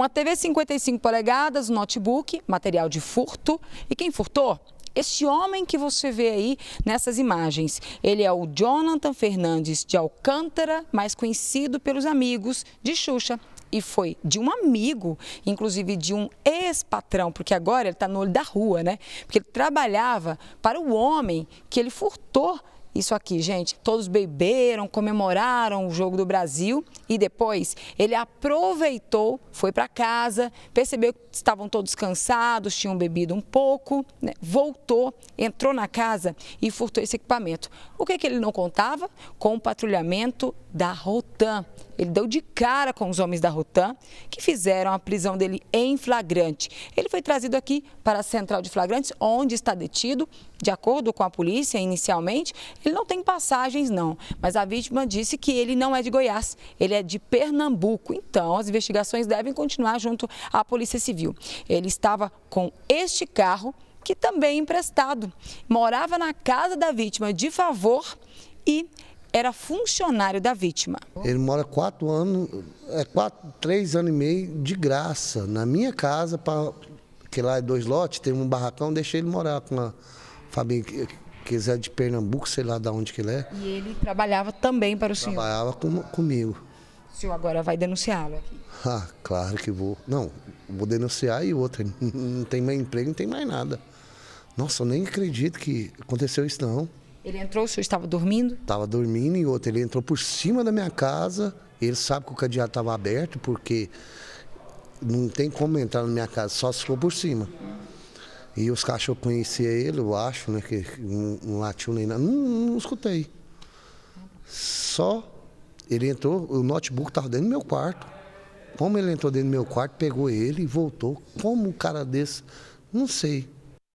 Uma TV 55 polegadas, notebook, material de furto. E quem furtou? Este homem que você vê aí nessas imagens, ele é o Jonathan Fernandes de Alcântara, mais conhecido pelos amigos de Xuxa. E foi de um amigo, inclusive de um ex-patrão, porque agora ele está no olho da rua, né? Porque ele trabalhava para o homem que ele furtou isso aqui, gente. Todos beberam, comemoraram o jogo do Brasil e depois ele aproveitou, foi para casa, percebeu que estavam todos cansados, tinham bebido um pouco, né? voltou, entrou na casa e furtou esse equipamento. O que, é que ele não contava? Com o patrulhamento da Rotan. Ele deu de cara com os homens da Rotan, que fizeram a prisão dele em flagrante. Ele foi trazido aqui para a central de flagrantes, onde está detido. De acordo com a polícia, inicialmente, ele não tem passagens, não. Mas a vítima disse que ele não é de Goiás, ele é de Pernambuco. Então, as investigações devem continuar junto à Polícia Civil. Ele estava com este carro que também emprestado. Morava na casa da vítima de favor e era funcionário da vítima. Ele mora quatro anos, é quatro, três anos e meio de graça na minha casa, pra, que lá é dois lotes, tem um barracão, deixei ele morar com a família que, é de Pernambuco, sei lá de onde que ele é. E ele trabalhava também para o senhor? Trabalhava com, comigo. O senhor agora vai denunciá-lo aqui? Ah, claro que vou. Não, vou denunciar e outra. Não tem mais emprego, não tem mais nada. Nossa, eu nem acredito que aconteceu isso não. Ele entrou, o senhor estava dormindo? Estava dormindo e outro, ele entrou por cima da minha casa. Ele sabe que o cadeado estava aberto, porque não tem como entrar na minha casa, só se for por cima. E os cachorros conheciam ele, eu acho, né? Que não, não latiu nem nada. Não, não escutei. Só ele entrou, o notebook estava dentro do meu quarto. Como ele entrou dentro do meu quarto, pegou ele e voltou. Como um cara desse, não sei.